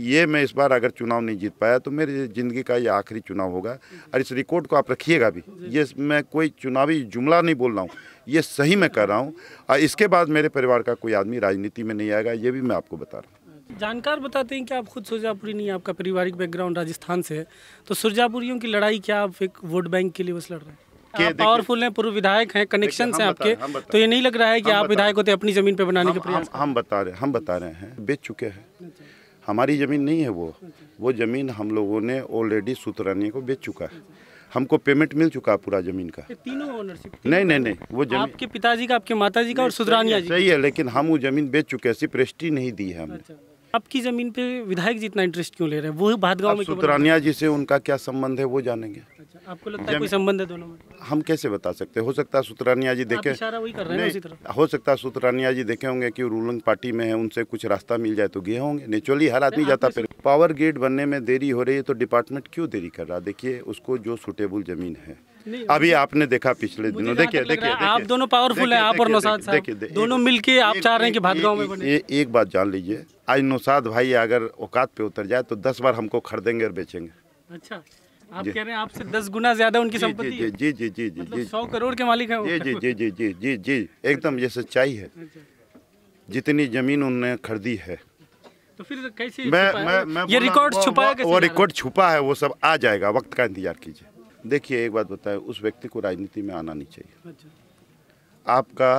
ये मैं इस बार अगर चुनाव नहीं जीत पाया तो मेरी ज़िंदगी का ये आखिरी चुनाव होगा और इस रिकॉर्ड को आप रखिएगा भी ये मैं कोई चुनावी जुमला नहीं बोल रहा हूँ ये सही मैं कर रहा हूँ और इसके बाद मेरे परिवार का कोई आदमी राजनीति में नहीं आएगा ये भी मैं आपको बता रहा हूँ जानकार बताते हैं कि आप खुद सुरजापुरी नहीं आपका पारिवारिक बैकग्राउंड राजस्थान से है तो सुरजापुरियों की लड़ाई क्या आप एक वोट बैंक के लिए बस लड़ रहे हैं पावरफुल हैं पूर्व विधायक हैं कनेक्शन हैं आपके तो ये नहीं लग रहा है कि आप विधायक होते अपनी जमीन पे बनाने के प्रयास हम बता रहे हम बता रहे हैं बेच चुके हैं अच्छा। हमारी ज़मीन नहीं है वो वो ज़मीन हम लोगों ने ऑलरेडी सूत्रानी को बेच चुका है हमको पेमेंट मिल चुका है पूरा जमीन का तीनों ओनरशिप नहीं नहीं नहीं वो जमीन आपके पिताजी का आपके माताजी का और सुधरानिया जी सही है लेकिन हम वो जमीन बेच चुके हैं सिर्फ नहीं दी है हमने अच्छा। आपकी जमीन पे विधायक जितना इंटरेस्ट क्यों ले रहे हैं वो भादगांव में सुतरानिया जी से उनका क्या संबंध है वो जानेंगे अच्छा आपको लगता है कोई संबंध है दोनों में हम कैसे बता सकते हो सकता है सुतरानिया जी देखे हो सकता है सुतरानिया जी देखे होंगे की रूलिंग पार्टी में है उनसे कुछ रास्ता मिल जाए तो गए होंगे नेचुरली हर आदमी जाता फिर पावर गेट बनने में देरी हो रही है तो डिपार्टमेंट क्यों देरी कर रहा देखिए उसको जो सुटेबल जमीन है अभी आपने देखा पिछले दिनों देखिए देखिए आप दोनों पावरफुल हैं आप और नौसाद देखिए दोनों मिलके आप चाह रहे हैं कि भादगांव में एक बात जान लीजिए आज नौसाद भाई अगर औकात पे उतर जाए तो दस बार हमको खरीदेंगे और बेचेंगे अच्छा आप कह रहे हैं आपसे दस गुना ज्यादा उनकी संपत्ति जी जी जी जी जी मतलब जी सौ करोड़ के मालिक है जी जी जी जी जी जी एकदम ये सच्चाई है अच्छा। जितनी जमीन उन्होंने खरीदी है तो फिर कैसे मैं, मैं, मैं ये रिकॉर्ड छुपा वो, वो रिकॉर्ड छुपा है वो सब आ जाएगा वक्त का इंतजार कीजिए देखिए एक बात बताए उस व्यक्ति को राजनीति में आना नहीं चाहिए अच्छा। आपका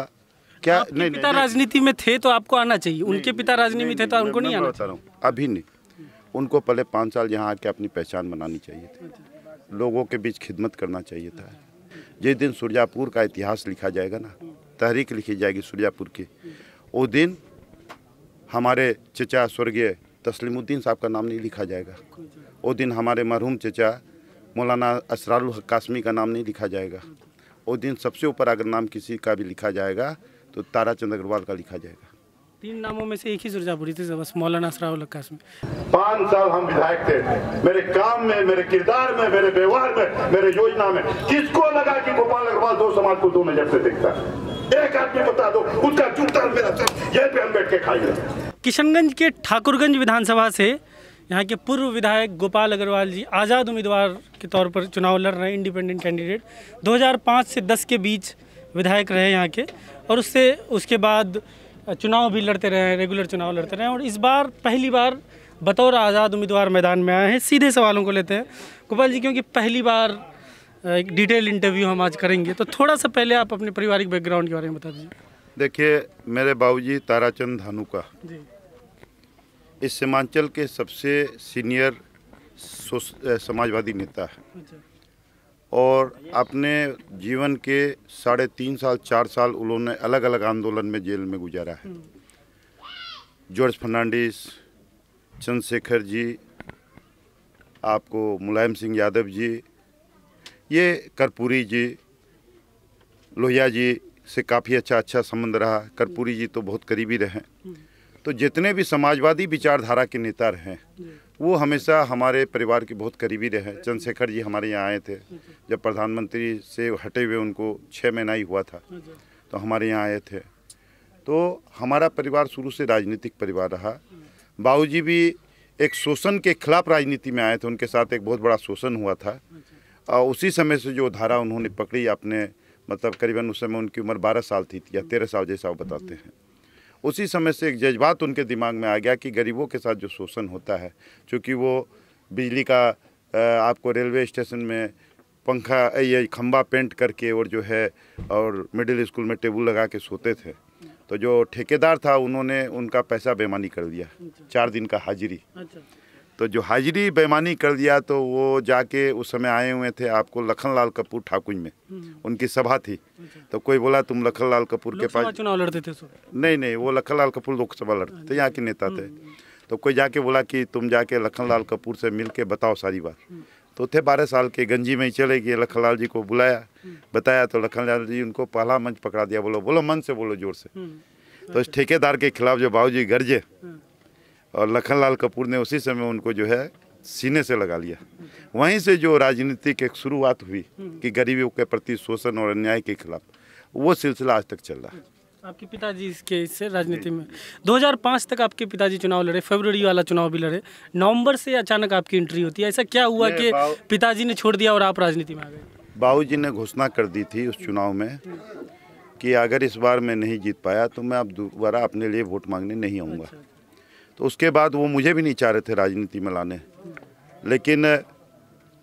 क्या नहीं, नहीं पिता राजनीति में थे तो आपको आना चाहिए उनके पिता राजनीति में थे तो उनको नहीं आना चाहिए रहा अभी नहीं उनको पहले पाँच साल यहाँ आके अपनी पहचान बनानी चाहिए थी अच्छा। लोगों के बीच खिदमत करना चाहिए था जिस दिन सुरजापुर का इतिहास लिखा जाएगा ना तहरीक लिखी जाएगी सुरजापुर की वो दिन हमारे चचा स्वर्गीय तस्लीमुद्दीन साहब का नाम नहीं लिखा जाएगा वो अच्छा। दिन हमारे मरहूम चचा मौलाना असरारुल हक कासमी का नाम नहीं लिखा जाएगा उस दिन सबसे ऊपर अगर नाम किसी का भी लिखा जाएगा तो तारा चंद अग्रवाल का लिखा जाएगा तीन नामों में से एक ही सुरजापुरी थे बस मौलाना असराउल कासमी पाँच साल हम विधायक थे मेरे काम में मेरे किरदार में मेरे व्यवहार में मेरे योजना में किसको लगा कि गोपाल अग्रवाल दो समाज को दो नजर से देखता है एक आदमी बता दो उसका मेरा यह पे हम बैठ के खाइए किशनगंज के ठाकुरगंज विधानसभा से यहाँ के पूर्व विधायक गोपाल अग्रवाल जी आज़ाद उम्मीदवार के तौर पर चुनाव लड़ रहे हैं इंडिपेंडेंट कैंडिडेट 2005 से 10 के बीच विधायक रहे यहाँ के और उससे उसके बाद चुनाव भी लड़ते रहे हैं रेगुलर चुनाव लड़ते रहे हैं और इस बार पहली बार बतौर आज़ाद उम्मीदवार मैदान में आए हैं सीधे सवालों को लेते हैं गोपाल जी क्योंकि पहली बार एक डिटेल इंटरव्यू हम आज करेंगे तो थोड़ा सा पहले आप अपने पारिवारिक बैकग्राउंड के बारे में बता दीजिए देखिए मेरे बाबूजी ताराचंद धानुका जी इस सीमांचल के सबसे सीनियर समाजवादी नेता है अच्छा। और अपने जीवन के साढ़े तीन साल चार साल उन्होंने अलग अलग आंदोलन में जेल में गुजारा है हम्म। जॉर्ज फर्नांडिस चंद्रशेखर जी आपको मुलायम सिंह यादव जी ये कर्पूरी जी लोहिया जी से काफ़ी अच्छा अच्छा संबंध रहा कर्पूरी जी तो बहुत करीबी रहे तो जितने भी समाजवादी विचारधारा के नेता रहे वो हमेशा हमारे परिवार के बहुत करीबी रहे चंद्रशेखर जी हमारे यहाँ आए थे जब प्रधानमंत्री से हटे हुए उनको छः महीना ही हुआ था हाँ तो हमारे यहाँ आए थे तो हमारा परिवार शुरू से राजनीतिक परिवार रहा हाँ। बाबूजी भी एक शोषण के खिलाफ राजनीति में आए थे उनके साथ एक बहुत बड़ा शोषण हुआ था और हाँ उसी समय से जो धारा उन्होंने पकड़ी अपने मतलब करीबन उस समय उनकी उम्र बारह साल थी या तेरह साल जैसा वो बताते हैं उसी समय से एक जज्बात उनके दिमाग में आ गया कि गरीबों के साथ जो शोषण होता है चूँकि वो बिजली का आपको रेलवे स्टेशन में पंखा ये खम्बा पेंट करके और जो है और मिडिल स्कूल में टेबल लगा के सोते थे तो जो ठेकेदार था उन्होंने उनका पैसा बेमानी कर दिया अच्छा। चार दिन का हाजिरी अच्छा। तो जो हाजिरी बेमानी कर दिया तो वो जाके उस समय आए हुए थे आपको लखन लाल कपूर ठाकुर में हम्म। उनकी सभा थी अच्छा। तो कोई बोला तुम लखन लाल कपूर के पास चुनाव लड़ते थे नहीं नहीं वो लखन लाल कपूर लोकसभा लड़ते थे यहाँ के नेता थे हम्म। तो कोई जाके बोला कि तुम जाके लखन लाल कपूर से मिल के बताओ सारी बात हम्म। तो थे बारह साल के गंजी में ही चले गए लखन लाल जी को बुलाया बताया तो लखन लाल जी उनको पहला मंच पकड़ा दिया बोलो बोलो मन से बोलो जोर से तो इस ठेकेदार के खिलाफ जो बाबू जी गर्जे और लखन कपूर ने उसी समय उनको जो है सीने से लगा लिया वहीं से जो राजनीतिक एक शुरुआत हुई कि गरीबियों के प्रति शोषण और अन्याय के खिलाफ वो सिलसिला आज तक चल रहा है आपके पिताजी इसके इससे राजनीति में 2005 तक आपके पिताजी चुनाव लड़े फरवरी वाला चुनाव भी लड़े नवंबर से अचानक आपकी एंट्री होती है ऐसा क्या हुआ कि पिताजी ने छोड़ दिया और आप राजनीति में आ गए बाबू जी ने घोषणा कर दी थी उस चुनाव में कि अगर इस बार मैं नहीं जीत पाया तो मैं अब दोबारा अपने लिए वोट मांगने नहीं आऊँगा अच्छा, अच्छा। तो उसके बाद वो मुझे भी नहीं चाह रहे थे राजनीति में लाने लेकिन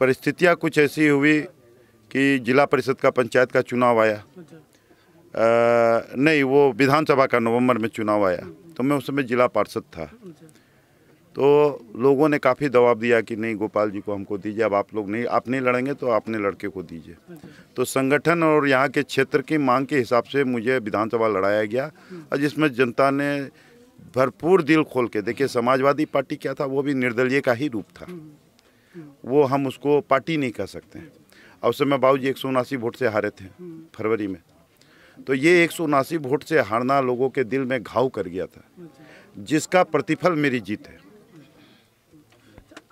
परिस्थितियाँ कुछ ऐसी हुई कि जिला परिषद का पंचायत का चुनाव आया आ, नहीं वो विधानसभा का नवंबर में चुनाव आया तो मैं उस समय जिला पार्षद था तो लोगों ने काफ़ी दबाव दिया कि नहीं गोपाल जी को हमको दीजिए अब आप लोग नहीं आप नहीं लड़ेंगे तो आपने लड़के को दीजिए तो संगठन और यहाँ के क्षेत्र की मांग के हिसाब से मुझे विधानसभा लड़ाया गया और जिसमें जनता ने भरपूर दिल खोल के देखिए समाजवादी पार्टी क्या था वो भी निर्दलीय का ही रूप था हम्म, हम्म। वो हम उसको पार्टी नहीं कह सकते हैं और उस समय बाबू जी एक वोट से हारे थे हम्म। फरवरी में तो ये एक वोट से हारना लोगों के दिल में घाव कर गया था अच्छा। जिसका प्रतिफल मेरी जीत है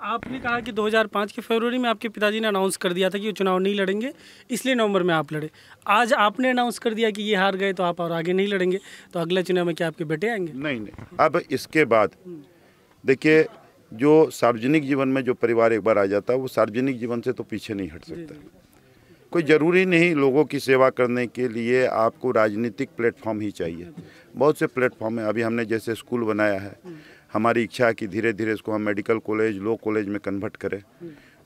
आपने कहा कि 2005 के फरवरी में आपके पिताजी ने अनाउंस कर दिया था कि वो चुनाव नहीं लड़ेंगे इसलिए नवंबर में आप लड़े आज आपने अनाउंस कर दिया कि ये हार गए तो आप और आगे नहीं लड़ेंगे तो अगले चुनाव में क्या आपके बेटे आएंगे नहीं नहीं अब इसके बाद देखिए जो सार्वजनिक जीवन में जो परिवार एक बार आ जाता है वो सार्वजनिक जीवन से तो पीछे नहीं हट सकता कोई ज़रूरी नहीं लोगों की सेवा करने के लिए आपको राजनीतिक प्लेटफॉर्म ही चाहिए बहुत से प्लेटफॉर्म हैं अभी हमने जैसे स्कूल बनाया है हमारी इच्छा है कि धीरे धीरे इसको हम मेडिकल कॉलेज लो कॉलेज में कन्वर्ट करें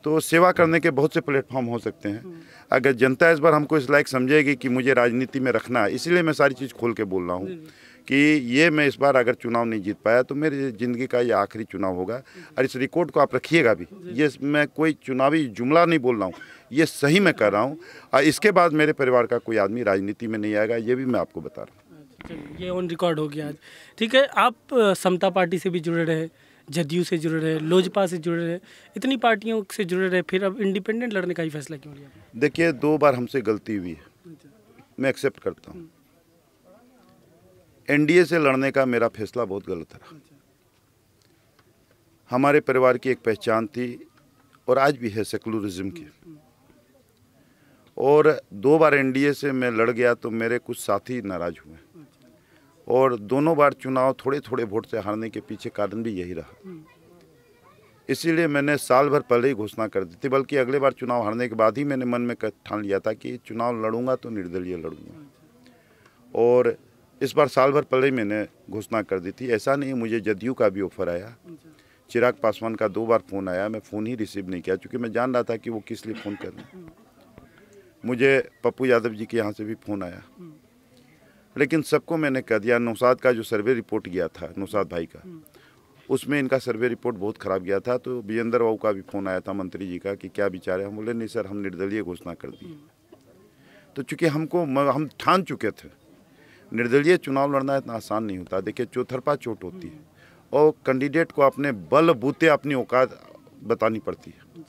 तो सेवा करने के बहुत से प्लेटफॉर्म हो सकते हैं अगर जनता इस बार हमको इस लायक समझेगी कि मुझे राजनीति में रखना है इसीलिए मैं सारी चीज़ खोल के बोल रहा हूँ कि ये मैं इस बार अगर चुनाव नहीं जीत पाया तो मेरी ज़िंदगी का ये आखिरी चुनाव होगा और इस रिकॉर्ड को आप रखिएगा भी ये मैं कोई चुनावी जुमला नहीं बोल रहा हूँ ये सही मैं कर रहा हूँ और इसके बाद मेरे परिवार का कोई आदमी राजनीति में नहीं आएगा ये भी मैं आपको बता रहा हूँ ये ऑन रिकॉर्ड हो गया आज ठीक है आप समता पार्टी से भी जुड़े रहे जदयू से जुड़े रहे लोजपा से जुड़े रहे इतनी पार्टियों से जुड़े रहे फिर अब इंडिपेंडेंट लड़ने का ही फैसला क्यों लिया देखिए दो बार हमसे गलती हुई है अच्छा। मैं एक्सेप्ट करता हूँ एनडीए से लड़ने का मेरा फैसला बहुत गलत रहा अच्छा। हमारे परिवार की एक पहचान थी और आज भी है सेकुलरिज्म की हम्म, हम्म। और दो बार एनडीए से मैं लड़ गया तो मेरे कुछ साथी नाराज हुए और दोनों बार चुनाव थोड़े थोड़े वोट से हारने के पीछे कारण भी यही रहा हम्म। इसीलिए मैंने साल भर पहले ही घोषणा कर दी थी बल्कि अगले बार चुनाव हारने के बाद ही मैंने मन में ठान लिया था कि चुनाव लड़ूंगा तो निर्दलीय लड़ूंगा और इस बार साल भर पहले ही मैंने घोषणा कर दी थी ऐसा नहीं मुझे जदयू का भी ऑफर आया अच्छा। चिराग पासवान का दो बार फ़ोन आया मैं फ़ोन ही रिसीव नहीं किया क्योंकि मैं जान रहा था कि वो किस लिए फ़ोन कर रहे हम्म। मुझे पप्पू यादव जी के यहाँ से भी फ़ोन आया हम्म। लेकिन सबको मैंने कह दिया नौसाद का जो सर्वे रिपोर्ट गया था नौसाद भाई का हम्म। उसमें इनका सर्वे रिपोर्ट बहुत ख़राब गया था तो विजेंद्र बाबू का भी फ़ोन आया था मंत्री जी का कि क्या विचार है हम बोले नहीं सर हम निर्दलीय घोषणा कर दी हम्म। तो चूँकि हमको हम ठान चुके थे निर्दलीय चुनाव लड़ना इतना आसान नहीं होता देखिए चौथरपा चोट होती है हम्म। और कैंडिडेट को अपने बल बूते अपनी औकात बतानी पड़ती है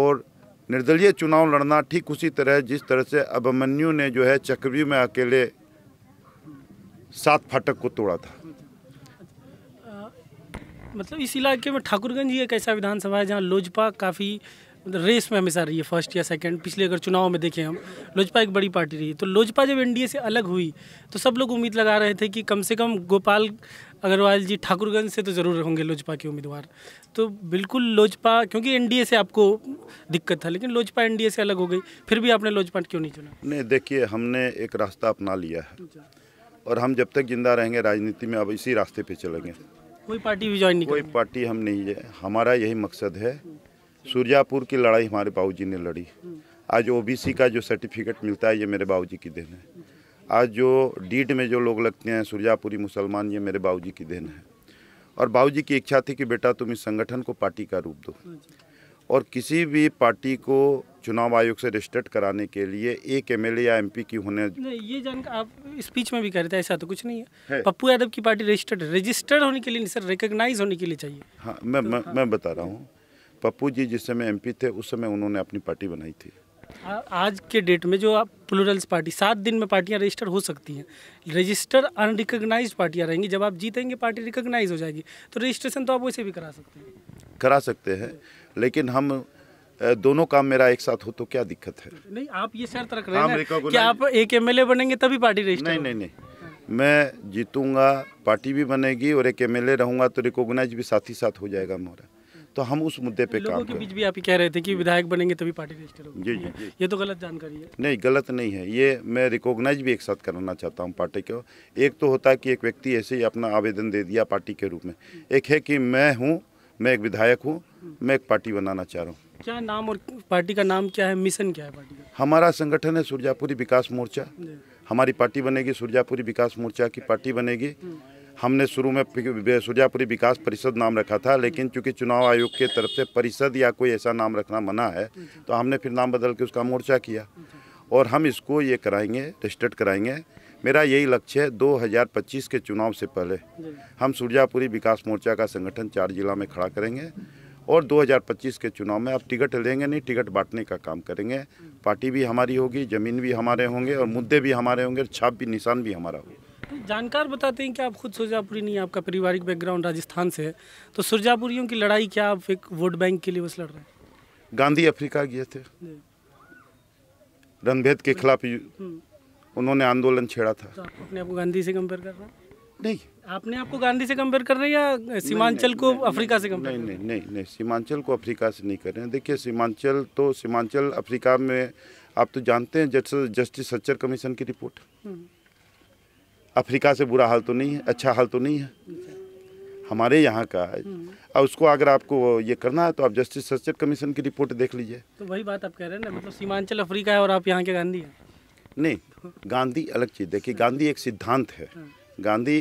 और निर्दलीय चुनाव लड़ना ठीक उसी तरह जिस तरह से अभिमन्यु ने जो है चक्रव्यूह में अकेले सात फाटक को तोड़ा था मतलब इस इलाके में ठाकुरगंज ही एक ऐसा विधानसभा है जहाँ लोजपा काफ़ी रेस में हमेशा रही है फर्स्ट या सेकंड पिछले अगर चुनाव में देखें हम लोजपा एक बड़ी पार्टी रही तो लोजपा जब एनडीए से अलग हुई तो सब लोग उम्मीद लगा रहे थे कि कम से कम गोपाल अग्रवाल जी ठाकुरगंज से तो ज़रूर होंगे लोजपा के उम्मीदवार तो बिल्कुल लोजपा क्योंकि एन से आपको दिक्कत था लेकिन लोजपा एन से अलग हो गई फिर भी आपने लोजपा क्यों नहीं चुना नहीं देखिए हमने एक रास्ता अपना लिया है अच्छा। और हम जब तक जिंदा रहेंगे राजनीति में अब इसी रास्ते पे चलेंगे कोई पार्टी भी ज्वाइन नहीं कोई पार्टी हम नहीं है हमारा यही मकसद है सूर्यापुर की लड़ाई हमारे बाबूजी ने लड़ी आज ओबीसी का जो सर्टिफिकेट मिलता है ये मेरे बाबूजी की देन है आज जो डीट e में जो लोग लगते हैं सूर्यापुरी मुसलमान ये मेरे बाबूजी की देन है और बाबूजी की इच्छा थी कि बेटा तुम इस संगठन को पार्टी का रूप दो और किसी भी पार्टी को चुनाव आयोग से रजिस्टर्ड कराने के लिए एक एम या एम की होने ये जान आप स्पीच में भी कह रहे थे ऐसा तो कुछ नहीं है पप्पू यादव की पार्टी रजिस्टर्ड रजिस्टर्ड होने के लिए नहीं सर रिकोगनाइज होने के लिए चाहिए हाँ मैं तो, मैं, हाँ। मैं बता रहा हूँ पप्पू जी जिस समय एम थे उस समय उन्होंने अपनी पार्टी बनाई थी आ, आज के डेट में जो आप प्लूरल्स पार्टी सात दिन में पार्टियां रजिस्टर हो सकती हैं रजिस्टर अनरिकोगनाइज पार्टियां रहेंगी जब आप जीतेंगे पार्टी रिकग्नाइज हो जाएगी तो रजिस्ट्रेशन तो आप वैसे भी करा सकते हैं करा सकते हैं लेकिन हम दोनों काम मेरा एक साथ हो तो क्या दिक्कत है नहीं आप ये शर्त रख रहे हैं हाँ, कि आप एक एमएलए बनेंगे तभी पार्टी रजिस्टर नहीं नहीं नहीं मैं जीतूंगा पार्टी भी बनेगी और एक एमएलए रहूंगा तो रिकॉग्नाइज भी साथ ही साथ हो जाएगा हमारा तो हम उस मुद्दे पे काम के बीच भी आप कह रहे थे कि विधायक बनेंगे तभी पार्टी रजिस्टर जी जी ये तो गलत जानकारी है नहीं गलत नहीं है ये मैं रिकॉग्नाइज भी एक साथ कराना चाहता हूँ पार्टी को एक तो होता है कि एक व्यक्ति ऐसे ही अपना आवेदन दे दिया पार्टी के रूप में एक है कि मैं हूँ मैं एक विधायक हूँ मैं एक पार्टी बनाना चाह रहा हूँ क्या नाम और पार्टी का नाम क्या है मिशन क्या है पार्टी का हमारा संगठन है सुरजापुरी विकास मोर्चा हमारी पार्टी बनेगी सुरजापुरी विकास मोर्चा की पार्टी बनेगी हमने शुरू में सुरजापुरी विकास परिषद नाम रखा था लेकिन चूंकि चुनाव आयोग के तरफ से परिषद या कोई ऐसा नाम रखना मना है तो हमने फिर नाम बदल के उसका मोर्चा किया और हम इसको ये कराएंगे रजिस्टर्ड कराएंगे मेरा यही लक्ष्य है 2025 के चुनाव से पहले हम सुरजापुरी विकास मोर्चा का संगठन चार जिला में खड़ा करेंगे और 2025 के चुनाव में आप टिकट लेंगे नहीं टिकट बांटने का काम करेंगे पार्टी भी हमारी होगी ज़मीन भी हमारे होंगे और मुद्दे भी हमारे होंगे छाप भी निशान भी हमारा होगा तो जानकार बताते हैं कि आप खुद सुरजापुरी नहीं आपका पारिवारिक बैकग्राउंड राजस्थान से है तो सुरजापुरियों की लड़ाई क्या आप एक वोट बैंक के लिए बस लड़ रहे हैं गांधी अफ्रीका गए थे रणभेद के खिलाफ हम्म। उन्होंने आंदोलन छेड़ा था तो अपने आप गांधी से कंपेयर कर रहे हैं नहीं आपने आपको गांधी से कंपेयर कर रहे हैं या सीमांचल को अफ्रीका से कंपेयर नहीं नहीं नहीं नहीं सीमांचल को अफ्रीका से नहीं कर रहे हैं देखिए सीमांचल तो सीमांचल अफ्रीका में आप तो जानते हैं जस्टिस सच्चर कमीशन की रिपोर्ट हम्म। अफ्रीका से बुरा हाल तो नहीं है अच्छा हाल तो नहीं है हमारे यहाँ का है और हम्म। उसको अगर आपको ये करना है तो आप जस्टिस सच्चर कमीशन की रिपोर्ट देख लीजिए तो वही बात आप कह रहे हैं ना मतलब सीमांचल अफ्रीका है और आप यहाँ के गांधी हैं नहीं गांधी अलग चीज़ देखिए गांधी एक सिद्धांत है हाँ। गांधी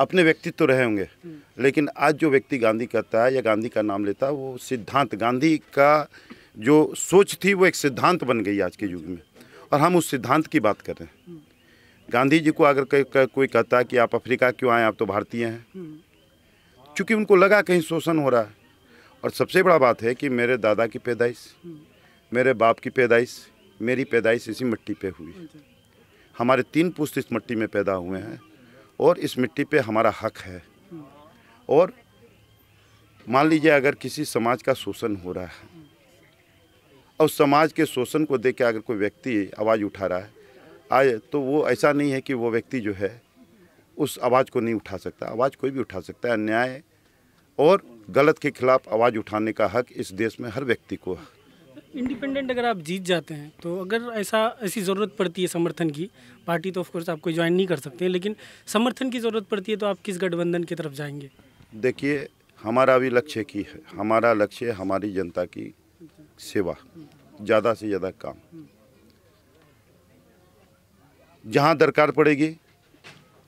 अपने व्यक्तित्व तो रहे होंगे हम्म। लेकिन आज जो व्यक्ति गांधी कहता है या गांधी का नाम लेता है वो सिद्धांत गांधी का जो सोच थी वो एक सिद्धांत बन गई आज के युग में और हम उस सिद्धांत की बात कर रहे हैं हम्म। गांधी जी को अगर कोई कहता है कि आप अफ्रीका क्यों आए आप तो भारतीय हैं चूँकि हम्म। उनको लगा कहीं शोषण हो रहा है और सबसे बड़ा बात है कि मेरे दादा की पैदाइश मेरे बाप की पैदाइश मेरी पैदाइश इसी मिट्टी पे हुई अच्छा। हमारे तीन पुस्त इस मिट्टी में पैदा हुए हैं और इस मिट्टी पे हमारा हक है और मान लीजिए अगर किसी समाज का शोषण हो रहा है और समाज के शोषण को देख के अगर कोई व्यक्ति आवाज़ उठा रहा है आए तो वो ऐसा नहीं है कि वो व्यक्ति जो है उस आवाज़ को नहीं उठा सकता आवाज़ कोई भी उठा सकता है अन्याय और गलत के खिलाफ आवाज़ उठाने का हक इस देश में हर व्यक्ति को है इंडिपेंडेंट अगर आप जीत जाते हैं तो अगर ऐसा ऐसी ज़रूरत पड़ती है समर्थन की पार्टी तो ऑफकोर्स आपको ज्वाइन नहीं कर सकते लेकिन समर्थन की ज़रूरत पड़ती है तो आप किस गठबंधन की तरफ जाएंगे देखिए हमारा भी लक्ष्य की है हमारा लक्ष्य हमारी जनता की सेवा ज़्यादा से ज़्यादा काम जहाँ दरकार पड़ेगी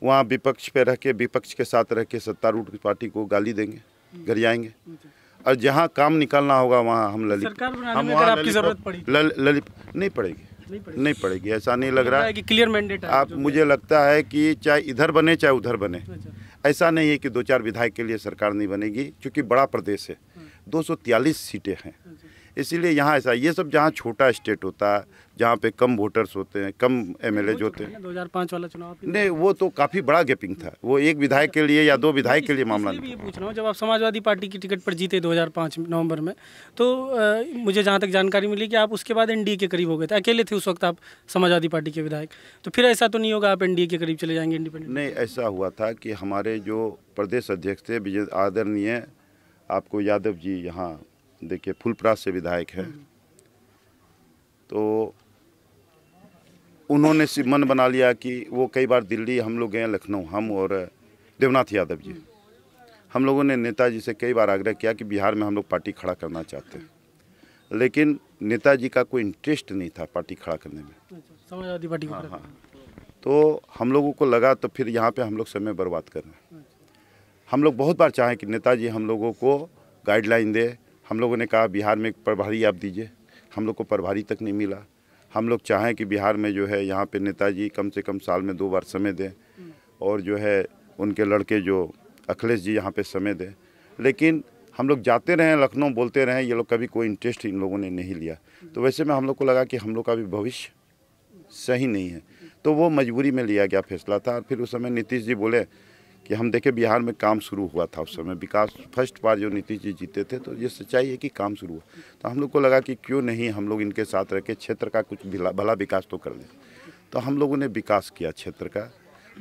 वहाँ विपक्ष पे रह के विपक्ष के साथ रह के सत्तारूढ़ पार्टी को गाली देंगे घर जाएंगे और जहाँ काम निकालना होगा वहाँ हम ललित हम वहाँ तो। ललित नहीं पड़ेगी नहीं पड़ेगी नहीं पड़ेगी ऐसा नहीं लग रहा है क्लियर मैंडेट आप मुझे लगता है कि चाहे इधर बने चाहे उधर बने अच्छा। ऐसा नहीं है कि दो चार विधायक के लिए सरकार नहीं बनेगी क्योंकि बड़ा प्रदेश है हाँ। दो सीटें हैं अच्छा। इसीलिए यहाँ ऐसा ये सब जहाँ छोटा स्टेट होता है जहाँ पे कम वोटर्स होते हैं कम एम एल होते हैं दो हज़ार पाँच वाला चुनाव नहीं वो तो काफ़ी बड़ा गैपिंग था वो एक विधायक के लिए या दो विधायक के लिए मामला नहीं पूछ रहा हूँ जब आप समाजवादी पार्टी की टिकट पर जीते दो नवंबर में तो मुझे जहाँ तक जानकारी मिली कि आप उसके बाद एन के करीब हो गए थे अकेले थे उस वक्त आप समाजवादी पार्टी के विधायक तो फिर ऐसा तो नहीं होगा आप एन के करीब चले जाएंगे इंडिपेंडेंट नहीं ऐसा हुआ था कि हमारे जो प्रदेश अध्यक्ष थे आदरणीय आपको यादव जी यहाँ देखिए फुलप्रास से विधायक है हम्म। तो उन्होंने मन बना लिया कि वो कई बार दिल्ली हम लोग गए लखनऊ हम और देवनाथ यादव जी हम्म। हम लोगों ने नेताजी से कई बार आग्रह किया कि बिहार में हम लोग पार्टी खड़ा करना चाहते हैं लेकिन नेताजी का कोई इंटरेस्ट नहीं था पार्टी खड़ा करने में अच्छा, समाजवादी पार्टी हाँ हाँ तो हम लोगों को लगा तो फिर यहाँ पे हम लोग समय बर्बाद कर रहे हैं अच्छा। हम लोग बहुत बार चाहें कि नेताजी हम लोगों को गाइडलाइन दे हम लोगों ने कहा बिहार में प्रभारी आप दीजिए हम लोग को प्रभारी तक नहीं मिला हम लोग चाहें कि बिहार में जो है यहाँ पे नेताजी कम से कम साल में दो बार समय दें और जो है उनके लड़के जो अखिलेश जी यहाँ पे समय दें लेकिन हम लोग जाते रहें लखनऊ बोलते रहें ये लोग कभी कोई इंटरेस्ट इन लोगों ने नहीं लिया तो वैसे में हम लोग को लगा कि हम लोग का भी भविष्य सही नहीं है तो वो मजबूरी में लिया गया फैसला था और फिर उस समय नीतीश जी बोले कि हम देखें बिहार में काम शुरू हुआ था उस समय विकास फर्स्ट बार जो नीतीश जी जीते थे तो ये सच्चाई है कि काम शुरू हुआ तो हम लोग को लगा कि क्यों नहीं हम लोग इनके साथ रह के क्षेत्र का कुछ भला विकास तो कर लें तो हम लोगों ने विकास किया क्षेत्र का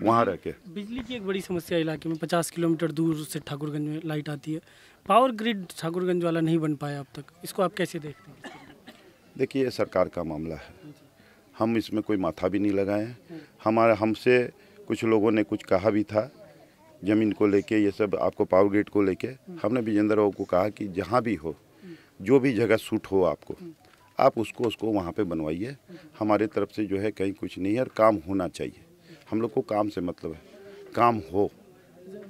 वहाँ रह के बिजली की एक बड़ी समस्या इलाके में पचास किलोमीटर दूर से ठाकुरगंज में लाइट आती है पावर ग्रिड ठाकुरगंज वाला नहीं बन पाया अब तक इसको आप कैसे देखते हैं देखिए ये सरकार का मामला है हम इसमें कोई माथा भी नहीं लगाए हमारे हमसे कुछ लोगों ने कुछ कहा भी था ज़मीन को लेके ये सब आपको पावर ग्रिड को लेके हम्म। हमने विजेंद्र बाबू को कहा कि जहाँ भी हो जो भी जगह सूट हो आपको हम्म। आप उसको उसको वहाँ पे बनवाइए हमारे तरफ से जो है कहीं कुछ नहीं है और काम होना चाहिए हम लोग को काम से मतलब है काम हो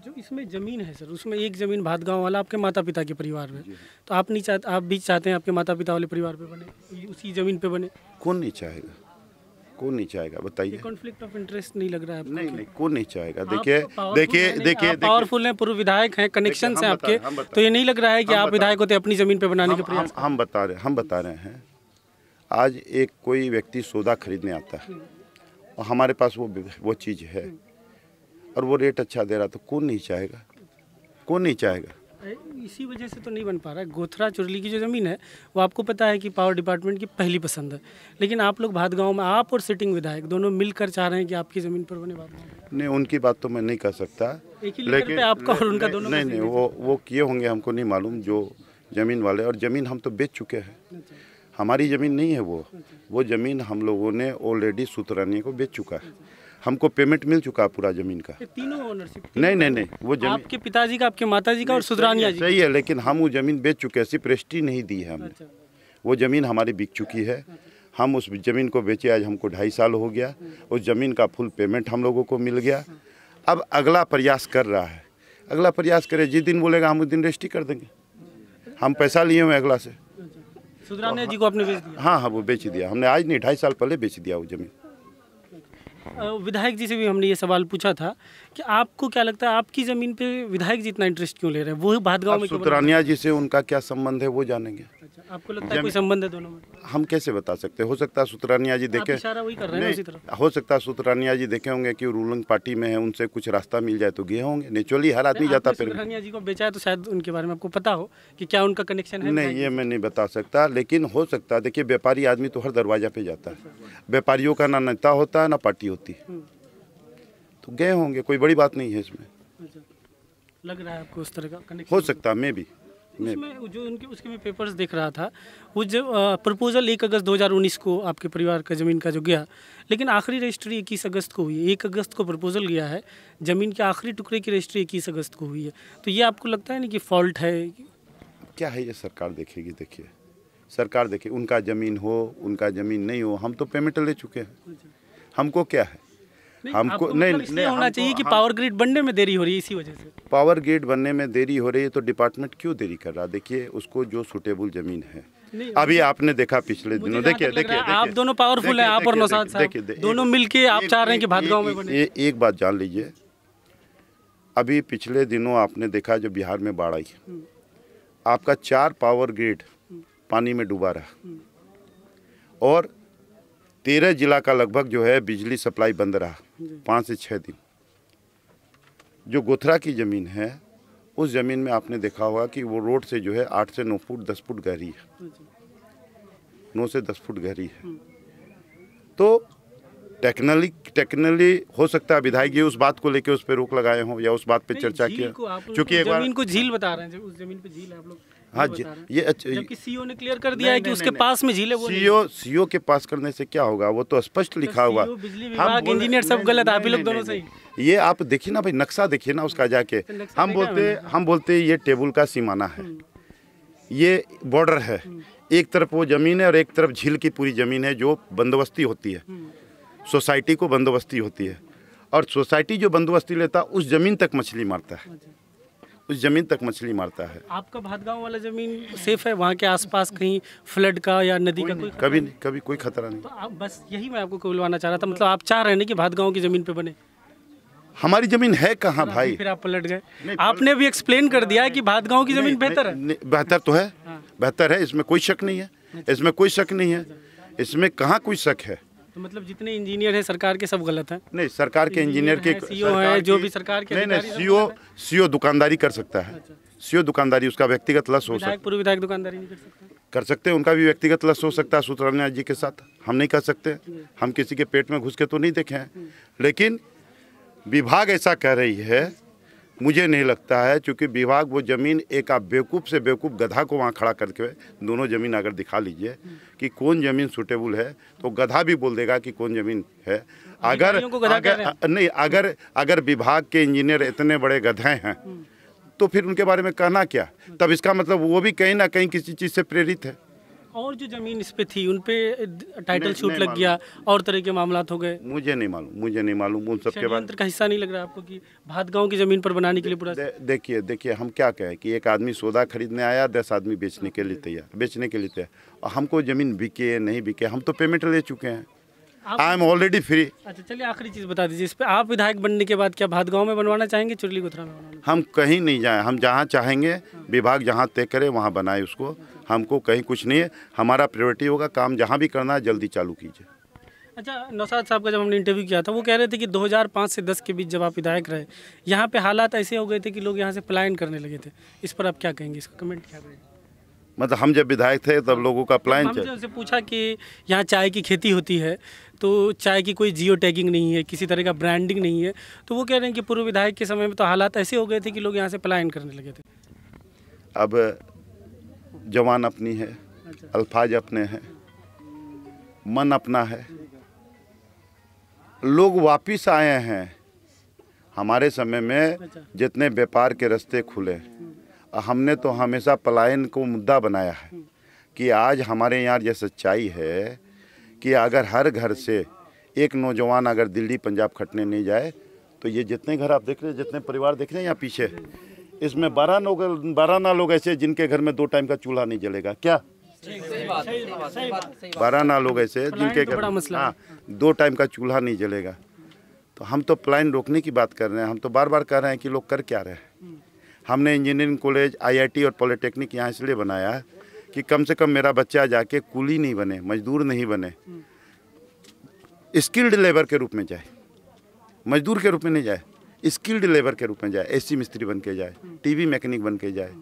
जो इसमें ज़मीन है सर उसमें एक ज़मीन भात वाला आपके माता पिता के परिवार में तो आप नहीं चाहते आप भी चाहते हैं आपके माता पिता वाले परिवार पे बने उसी ज़मीन पे बने कौन नहीं चाहेगा कौन नहीं चाहेगा बताइए कॉन्फ्लिक्ट ऑफ इंटरेस्ट नहीं लग रहा है नहीं नहीं कौन नहीं चाहेगा देखिए देखिए देखिए पावरफुल हैं पूर्व विधायक हैं कनेक्शन हैं आपके तो ये नहीं लग रहा है कि आप विधायक होते अपनी जमीन पे बनाने के प्रयास हम बता रहे हम बता रहे हैं आज एक कोई व्यक्ति सौदा खरीदने आता है और हमारे पास वो वो चीज़ है और वो रेट अच्छा दे रहा तो कौन नहीं चाहेगा कौन नहीं चाहेगा इसी वजह से तो नहीं बन पा रहा है गोथरा चुरली की जो ज़मीन है वो आपको पता है कि पावर डिपार्टमेंट की पहली पसंद है लेकिन आप लोग भात गाँव में आप और सिटिंग विधायक दोनों मिलकर चाह रहे हैं कि आपकी ज़मीन पर बने बात नहीं उनकी बात तो मैं नहीं कर सकता लेकिन आपका और उनका दोनों नहीं नहीं वो वो किए होंगे हमको नहीं मालूम जो ज़मीन वाले और ज़मीन हम तो बेच चुके हैं अच्छा। हमारी ज़मीन नहीं है वो अच्छा। वो ज़मीन हम लोगों ने ऑलरेडी सुतरानी को बेच चुका है हमको पेमेंट मिल चुका पूरा जमीन का तीनों ओनरशिप नहीं नहीं नहीं वो जमीन आपके पिताजी का आपके माताजी का और सुधरानिया जी सही है लेकिन हम वो जमीन बेच चुके ऐसी प्रेस्टी नहीं दी है हमने अच्छा। वो जमीन हमारी बिक चुकी है हम उस ज़मीन को बेचे आज हमको ढाई साल हो गया उस ज़मीन का फुल पेमेंट हम लोगों को मिल गया अब अगला प्रयास कर रहा है अगला प्रयास करे जिस दिन बोलेगा हम उस दिन रजिस्ट्री कर देंगे हम पैसा लिए हुए अगला से सुधरानिया जी को आपने बेच दिया हाँ हाँ वो बेच दिया हमने आज नहीं ढाई साल पहले बेच दिया वो ज़मीन विधायक जी से भी हमने ये सवाल पूछा था कि आपको क्या लगता है आपकी ज़मीन पे विधायक जी इतना इंटरेस्ट क्यों ले रहे हैं वो भादगांव में सुतरानिया जी से उनका क्या संबंध है वो जानेंगे अच्छा आपको लगता है कोई संबंध है दोनों में हम कैसे बता सकते हो सकता है सुतरानिया जी देखे हो सकता है सुतरानिया जी देखे होंगे की रूलिंग पार्टी में है उनसे कुछ रास्ता मिल जाए तो गए होंगे नेचुरली हर आदमी जाता फिर सुतरानिया जी को बेचा है तो शायद उनके बारे में आपको पता हो कि क्या उनका कनेक्शन है नहीं ये मैं नहीं बता सकता लेकिन हो सकता है देखिये व्यापारी आदमी तो हर दरवाजा पे जाता है व्यापारियों का ना नेता होता है ना पार्टी होती है हम्म। तो गए होंगे कोई बड़ी बात नहीं है इसमें अच्छा। लग रहा है आपको उस तरह का हो सकता है मे भी उसमें जो उनके उसके में पेपर्स देख रहा था वो जो प्रपोजल एक अगस्त 2019 को आपके परिवार का ज़मीन का जो गया लेकिन आखिरी रजिस्ट्री इक्कीस अगस्त को हुई है एक अगस्त को प्रपोजल गया है ज़मीन के आखिरी टुकड़े की रजिस्ट्री इक्कीस अगस्त को हुई है तो ये आपको लगता है ना कि फॉल्ट है क्या है ये सरकार देखेगी देखिए सरकार देखे उनका ज़मीन हो उनका ज़मीन नहीं हो हम तो पेमेंट ले चुके हैं हमको क्या है हमको नहीं, नहीं, मतलब नहीं होना चाहिए कि पावर ग्रिड बनने में देरी हो रही है इसी वजह से पावर ग्रिड बनने में देरी हो रही है तो डिपार्टमेंट क्यों देरी कर रहा देखिए उसको जो सुटेबल ज़मीन है अभी आपने देखा पिछले दिनों देखिए देखिए आप दोनों पावरफुल हैं आप और नौसाद साहब दोनों मिलके आप चाह रहे हैं कि भादगांव में बने एक बात जान लीजिए अभी पिछले दिनों आपने देखा जो बिहार में बाढ़ आई हम्म। आपका चार पावर ग्रिड पानी में डूबा रहा और तेरह जिला का लगभग जो है बिजली सप्लाई बंद रहा पाँच से छः दिन जो गोथरा की ज़मीन है उस ज़मीन में आपने देखा होगा कि वो रोड से जो है आठ से नौ फुट दस फुट गहरी है हाँ नौ से दस फुट गहरी है हाँ। तो टेक्नली टेक्नली हो सकता है विधायक उस बात को लेकर उस पर रोक लगाए हों या उस बात पे चर्चा किया क्योंकि एक बार झील बता रहे हैं उस जमीन पे झील है आप लोग हाँ जी ये अच्छा सीईओ e ने क्लियर कर दिया है कि उसके पास में झीले सीईओ e सीईओ e के पास करने से क्या होगा वो तो स्पष्ट तो लिखा हुआ हम इंजीनियर सब गलत आप लोग दोनों सही ये आप देखिए ना भाई नक्शा देखिए ना उसका जाके तो हम बोलते हम बोलते ये टेबल का सीमाना है हम्म। ये बॉर्डर है हम्म। एक तरफ वो ज़मीन है और एक तरफ झील की पूरी ज़मीन है जो बंदोबस्ती होती है हम्म। सोसाइटी को बंदोबस्ती होती है और सोसाइटी जो बंदोबस्ती लेता उस ज़मीन तक मछली मारता है अच्छा। उस जमीन तक मछली मारता है आपका भादगांव वाला जमीन सेफ है वहाँ के आसपास कहीं फ्लड का या नदी का कोई कभी नहीं कभी कोई खतरा नहीं तो आप बस यही मैं आपको बुलवाना चाह रहा था मतलब आप चाह रहे हैं कि भादगांव की जमीन पे बने हमारी जमीन है कहाँ भाई फिर आप पलट गए आपने भी एक्सप्लेन कर दिया है कि भादगांव की जमीन बेहतर है बेहतर तो है हाँ। बेहतर है इसमें कोई शक नहीं है अच्छा। इसमें कोई शक नहीं है इसमें कहाँ कोई शक है तो मतलब जितने इंजीनियर हैं सरकार के सब गलत हैं नहीं सरकार के इंजीनियर के सीईओ है जो भी सरकार के नहीं नहीं सीईओ मतलब- सीईओ दुकानदारी कर सकता है अच्छा। सीओ दुकानदारी उसका व्यक्तिगत लस हो सकता है पूर्व विधायक दुकानदारी नहीं कर सकता कर सकते हैं उनका भी व्यक्तिगत लस हो सकता है सूत्र जी के साथ हम नहीं कर सकते हम किसी के पेट में घुस के तो नहीं देखे हैं लेकिन विभाग ऐसा कह रही है मुझे नहीं लगता है क्योंकि विभाग वो ज़मीन एक आप बेवकूफ़ से बेवकूफ़ गधा को वहाँ खड़ा करके दोनों ज़मीन अगर दिखा लीजिए कि कौन ज़मीन सूटेबल है तो गधा भी बोल देगा कि कौन ज़मीन है अगर अगर नहीं अगर अगर विभाग के इंजीनियर इतने बड़े गधे हैं तो फिर उनके बारे में कहना क्या तब इसका मतलब वो भी कहीं ना कहीं किसी चीज़ से प्रेरित है और जो जमीन इस पे थी उन पे टाइटल शूट लग गया और तरह के मामला हो गए मुझे नहीं मालूम मुझे नहीं मालूम उन के बाद का हिस्सा नहीं लग रहा आपको कि भात गाँव की जमीन पर बनाने के लिए पूरा देखिए देखिए हम क्या कहें कि एक आदमी सौदा खरीदने आया दस आदमी बेचने के लिए तैयार बेचने के लिए तैयार हमको जमीन बिके नहीं बिके हम तो पेमेंट ले चुके हैं आई एम ऑलरेडी फ्री अच्छा चलिए आखिरी चीज़ बता दीजिए इस पर आप विधायक बनने के बाद क्या भादगांव में बनवाना चाहेंगे चुरली गोथरा में हम कहीं नहीं जाएं हम जहाँ चाहेंगे हाँ। विभाग जहाँ तय करे वहाँ बनाए उसको हमको कहीं कुछ नहीं है हमारा प्रायोरिटी होगा काम जहाँ भी करना है जल्दी चालू कीजिए अच्छा नौसाद साहब का जब हमने इंटरव्यू किया था वो कह रहे थे कि दो से दस के बीच जब आप विधायक रहे यहाँ पे हालात ऐसे हो गए थे कि लोग यहाँ से पलायन करने लगे थे इस पर आप क्या कहेंगे इसका कमेंट क्या करेंगे मतलब हम जब विधायक थे तब लोगों का प्लान चल से पूछा कि यहाँ चाय की खेती होती है तो चाय की कोई जियो टैगिंग नहीं है किसी तरह का ब्रांडिंग नहीं है तो वो कह रहे हैं कि पूर्व विधायक के समय में तो हालात ऐसे हो गए थे कि लोग यहाँ से पलायन करने लगे थे अब जवान अपनी है अच्छा। अल्फाज अपने हैं मन अपना है लोग वापिस आए हैं हमारे समय में अच्छा। जितने व्यापार के रास्ते खुले हम्म। हमने तो हमेशा पलायन को मुद्दा बनाया है हम्म। कि आज हमारे यहाँ यह सच्चाई है कि अगर हर घर से एक नौजवान अगर दिल्ली पंजाब खटने नहीं जाए तो ये जितने घर आप देख रहे हैं जितने परिवार देख रहे हैं यहाँ पीछे इसमें बारह लोग बारह ना लोग ऐसे जिनके घर में दो टाइम का चूल्हा नहीं जलेगा क्या बारह ना लोग ऐसे जिनके तो घर हाँ दो टाइम का चूल्हा नहीं जलेगा तो हम तो प्लान रोकने की बात कर रहे हैं हम तो बार बार कह रहे हैं कि लोग कर क्या रहे हैं हमने इंजीनियरिंग कॉलेज आईआईटी और पॉलिटेक्निक यहाँ इसलिए बनाया है कि कम से कम मेरा बच्चा जाके कुली नहीं बने मजदूर नहीं बने स्किल्ड लेबर के रूप में जाए मजदूर के रूप में नहीं जाए स्किल्ड लेबर के रूप में जाए एसी मिस्त्री बन के जाए टीवी मैकेनिक बन के जाए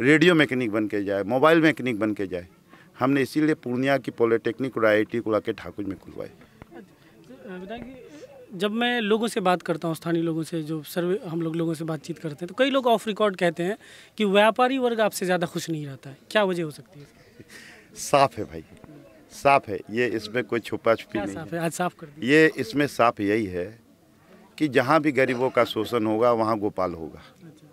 रेडियो मैकेनिक बन के जाए मोबाइल मैकेनिक बन के जाए हमने इसीलिए पूर्णिया की पॉलिटेक्निक और आई को लाके ठाकुर में खुलवाए अच्छा। तो, जब मैं लोगों से बात करता हूँ स्थानीय लोगों से जो सर्वे हम लोग लोगों से बातचीत करते हैं तो कई लोग ऑफ रिकॉर्ड कहते हैं कि व्यापारी वर्ग आपसे ज़्यादा खुश नहीं रहता है क्या वजह हो सकती है साफ है भाई साफ है ये इसमें कोई छुपा छुपी नहीं साफ है आज साफ कर ये इसमें साफ यही है कि जहाँ भी गरीबों का शोषण होगा वहाँ गोपाल होगा अच्छा।